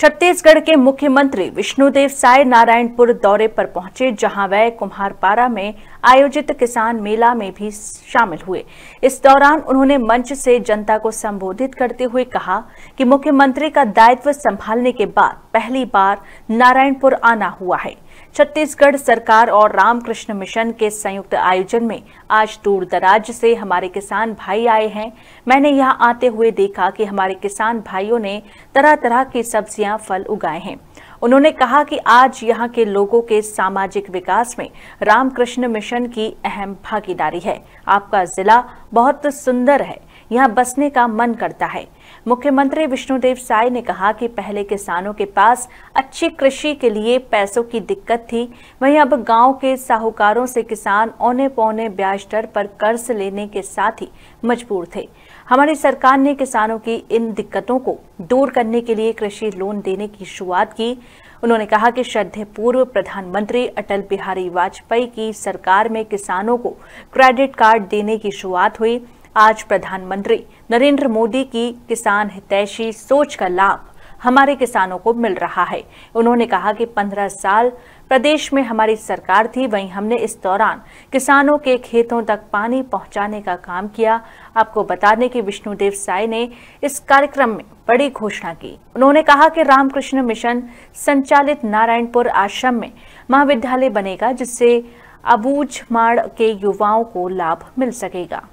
छत्तीसगढ़ के मुख्यमंत्री विष्णुदेव साय नारायणपुर दौरे पर पहुंचे जहां वह कुम्हारपारा में आयोजित किसान मेला में भी शामिल हुए इस दौरान उन्होंने मंच से जनता को संबोधित करते हुए कहा कि मुख्यमंत्री का दायित्व संभालने के बाद पहली बार नारायणपुर आना हुआ है छत्तीसगढ़ सरकार और रामकृष्ण मिशन के संयुक्त आयोजन में आज दूर दराज से हमारे किसान भाई आए हैं मैंने यहाँ आते हुए देखा कि हमारे किसान भाइयों ने तरह तरह की सब्जियां फल उगाए हैं उन्होंने कहा कि आज यहाँ के लोगों के सामाजिक विकास में रामकृष्ण मिशन की अहम भागीदारी है आपका जिला बहुत सुंदर है यहाँ बसने का मन करता है मुख्यमंत्री विष्णुदेव साय ने कहा कि पहले किसानों के पास अच्छी कृषि के लिए पैसों की दिक्कत थी वहीं अब गांव के साहूकारों से किसान औने पौने ब्याज दर पर कर्ज लेने के साथ ही मजबूर थे हमारी सरकार ने किसानों की इन दिक्कतों को दूर करने के लिए कृषि लोन देने की शुरुआत की उन्होंने कहा कि श्रद्धे पूर्व प्रधानमंत्री अटल बिहारी वाजपेयी की सरकार में किसानों को क्रेडिट कार्ड देने की शुरुआत हुई आज प्रधानमंत्री नरेंद्र मोदी की किसान हितैषी सोच का लाभ हमारे किसानों को मिल रहा है उन्होंने कहा कि 15 साल प्रदेश में हमारी सरकार थी वहीं हमने इस दौरान किसानों के खेतों तक पानी पहुंचाने का काम किया आपको बता दें कि विष्णुदेव साय ने इस कार्यक्रम में बड़ी घोषणा की उन्होंने कहा कि रामकृष्ण मिशन संचालित नारायणपुर आश्रम में महाविद्यालय बनेगा जिससे अबूझमाड़ के युवाओं को लाभ मिल सकेगा